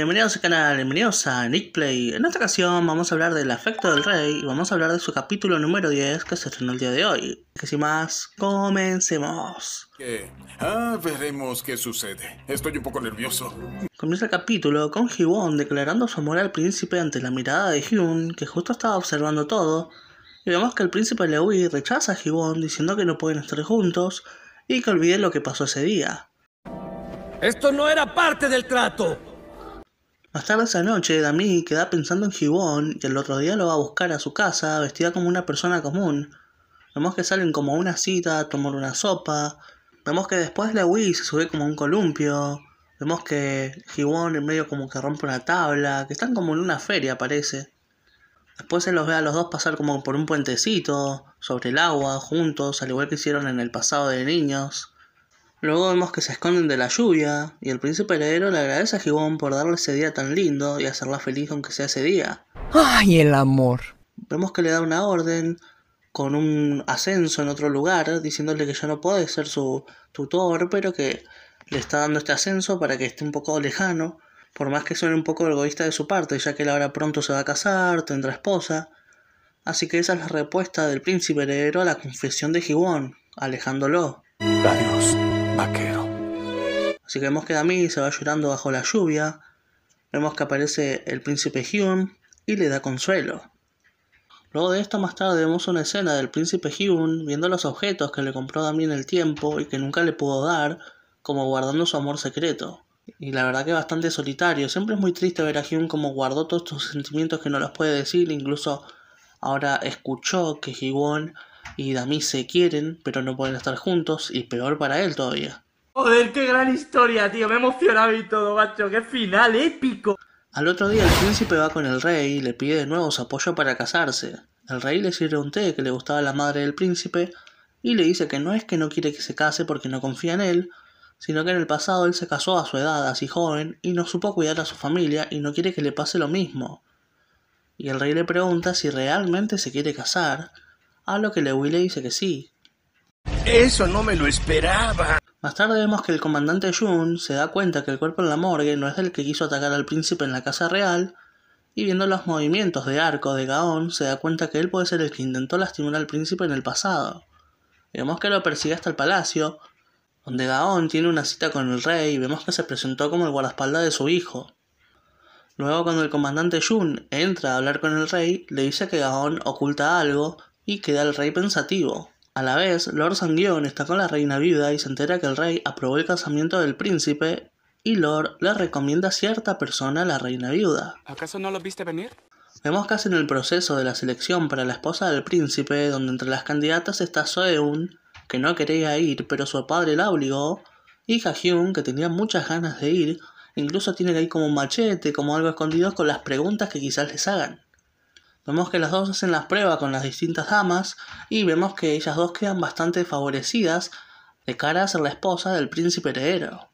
bienvenidos al canal, bienvenidos a Nick Play. En esta ocasión vamos a hablar del afecto del rey y vamos a hablar de su capítulo número 10 que se estrenó el día de hoy. Que sin más, comencemos. ¿Qué? Ah, veremos qué sucede. Estoy un poco nervioso. Comienza el capítulo con Hibon declarando su amor al príncipe ante la mirada de Hyun, que justo estaba observando todo. Y vemos que el príncipe Lewi rechaza a Hibon diciendo que no pueden estar juntos y que olvide lo que pasó ese día. Esto no era parte del trato. Más tarde esa noche, Dami queda pensando en Gibón y el otro día lo va a buscar a su casa vestida como una persona común. Vemos que salen como a una cita a tomar una sopa. Vemos que después la Wii se sube como un columpio. Vemos que Gibón en medio como que rompe una tabla, que están como en una feria parece. Después se los ve a los dos pasar como por un puentecito, sobre el agua, juntos, al igual que hicieron en el pasado de niños. Luego vemos que se esconden de la lluvia y el príncipe heredero le agradece a Gibón por darle ese día tan lindo y hacerla feliz aunque sea ese día. ¡Ay, el amor! Vemos que le da una orden con un ascenso en otro lugar diciéndole que ya no puede ser su tutor, pero que le está dando este ascenso para que esté un poco lejano, por más que suene un poco egoísta de su parte, ya que él ahora pronto se va a casar, tendrá esposa. Así que esa es la respuesta del príncipe heredero a la confesión de Gibón, alejándolo vaquero. Así que vemos que Dami se va llorando bajo la lluvia. Vemos que aparece el príncipe Hyun y le da consuelo. Luego de esto, más tarde vemos una escena del príncipe Hyun viendo los objetos que le compró Dami en el tiempo y que nunca le pudo dar, como guardando su amor secreto. Y la verdad que bastante solitario. Siempre es muy triste ver a Hyun como guardó todos sus sentimientos que no los puede decir. Incluso ahora escuchó que Hyun y Dami se quieren, pero no pueden estar juntos, y peor para él todavía. Joder, qué gran historia, tío, me he emocionado y todo, macho, qué final épico. Al otro día el príncipe va con el rey y le pide de nuevo su apoyo para casarse. El rey le sirve un té que le gustaba la madre del príncipe y le dice que no es que no quiere que se case porque no confía en él, sino que en el pasado él se casó a su edad, así joven, y no supo cuidar a su familia y no quiere que le pase lo mismo. Y el rey le pregunta si realmente se quiere casar, a lo que Lewis le dice que sí. Eso no me lo esperaba. Más tarde vemos que el comandante Jun se da cuenta que el cuerpo en la morgue no es el que quiso atacar al príncipe en la casa real, y viendo los movimientos de arco de Gaon se da cuenta que él puede ser el que intentó lastimar al príncipe en el pasado. Vemos que lo persigue hasta el palacio, donde Gaon tiene una cita con el rey y vemos que se presentó como el guardaespaldas de su hijo. Luego cuando el comandante Jun entra a hablar con el rey, le dice que Gaon oculta algo y queda el rey pensativo. A la vez, Lord Sanguión está con la reina viuda y se entera que el rey aprobó el casamiento del príncipe y Lord le recomienda a cierta persona a la reina viuda. ¿Acaso no lo viste venir? Vemos casi en el proceso de la selección para la esposa del príncipe, donde entre las candidatas está Soeun, que no quería ir, pero su padre la obligó, y Ha-hyun, que tenía muchas ganas de ir, incluso tiene ahí como un machete, como algo escondido con las preguntas que quizás les hagan. Vemos que las dos hacen las pruebas con las distintas damas y vemos que ellas dos quedan bastante favorecidas de cara a ser la esposa del príncipe heredero.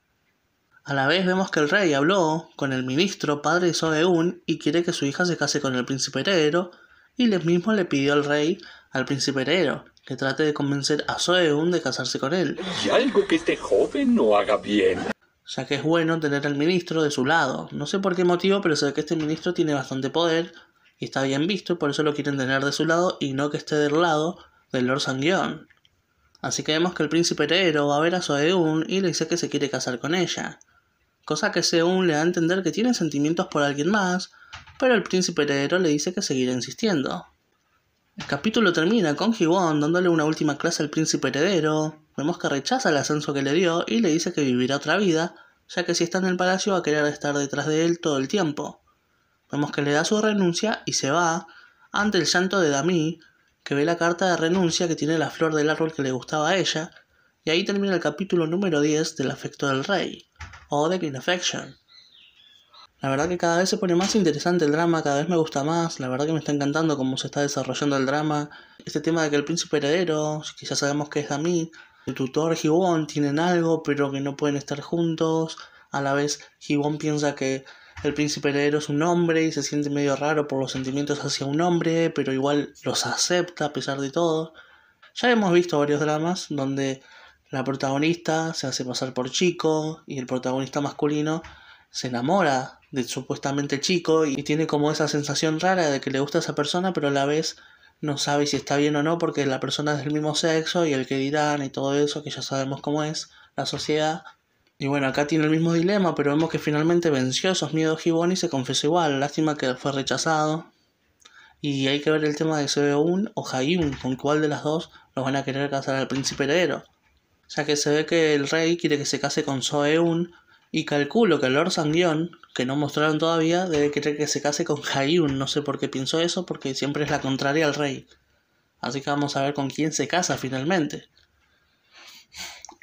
A la vez vemos que el rey habló con el ministro padre de y quiere que su hija se case con el príncipe heredero y él mismo le pidió al rey al príncipe heredero que trate de convencer a Soeun de casarse con él. Y algo que este joven no haga bien. Ya que es bueno tener al ministro de su lado. No sé por qué motivo, pero sé que este ministro tiene bastante poder y está bien visto por eso lo quieren tener de su lado y no que esté del lado del Lord Sanguión. Así que vemos que el príncipe heredero va a ver a Soeun y le dice que se quiere casar con ella. Cosa que Seun le da a entender que tiene sentimientos por alguien más, pero el príncipe heredero le dice que seguirá insistiendo. El capítulo termina con Gibón dándole una última clase al príncipe heredero. Vemos que rechaza el ascenso que le dio y le dice que vivirá otra vida, ya que si está en el palacio va a querer estar detrás de él todo el tiempo. Vemos que le da su renuncia y se va ante el llanto de Dami, que ve la carta de renuncia que tiene la flor del árbol que le gustaba a ella, y ahí termina el capítulo número 10 del afecto del rey, o The Clean Affection. La verdad que cada vez se pone más interesante el drama, cada vez me gusta más, la verdad que me está encantando cómo se está desarrollando el drama. Este tema de que el príncipe heredero, que ya sabemos que es Dami, el tutor Gibbon tienen algo, pero que no pueden estar juntos. A la vez, Gibbon piensa que el príncipe heredero es un hombre y se siente medio raro por los sentimientos hacia un hombre, pero igual los acepta a pesar de todo. Ya hemos visto varios dramas donde la protagonista se hace pasar por chico y el protagonista masculino se enamora de supuestamente chico y tiene como esa sensación rara de que le gusta a esa persona, pero a la vez no sabe si está bien o no porque la persona es del mismo sexo y el que dirán y todo eso que ya sabemos cómo es la sociedad y bueno, acá tiene el mismo dilema, pero vemos que finalmente venció esos miedos Gibón y se confesó igual. Lástima que fue rechazado. Y hay que ver el tema de Soe-un o Hayun, con cuál de las dos los van a querer casar al príncipe heredero. Ya que se ve que el rey quiere que se case con Soeun y calculo que el Lord Sanguión, que no mostraron todavía, debe querer que se case con Hayun. No sé por qué pensó eso, porque siempre es la contraria al rey. Así que vamos a ver con quién se casa finalmente.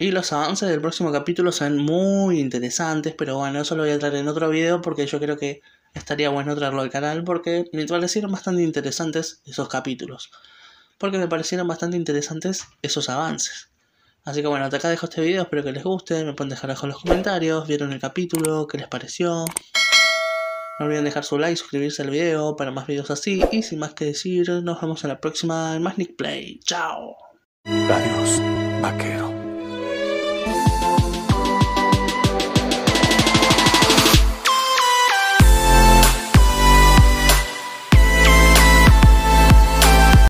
Y los avances del próximo capítulo son muy interesantes, pero bueno, eso lo voy a traer en otro video porque yo creo que estaría bueno traerlo al canal porque me parecieron bastante interesantes esos capítulos. Porque me parecieron bastante interesantes esos avances. Así que bueno, hasta acá dejo este video, espero que les guste, me pueden dejar abajo en los comentarios, vieron el capítulo, qué les pareció. No olviden dejar su like, suscribirse al video para más videos así. Y sin más que decir, nos vemos en la próxima en más Play. ¡Chao! Adiós, vaquero.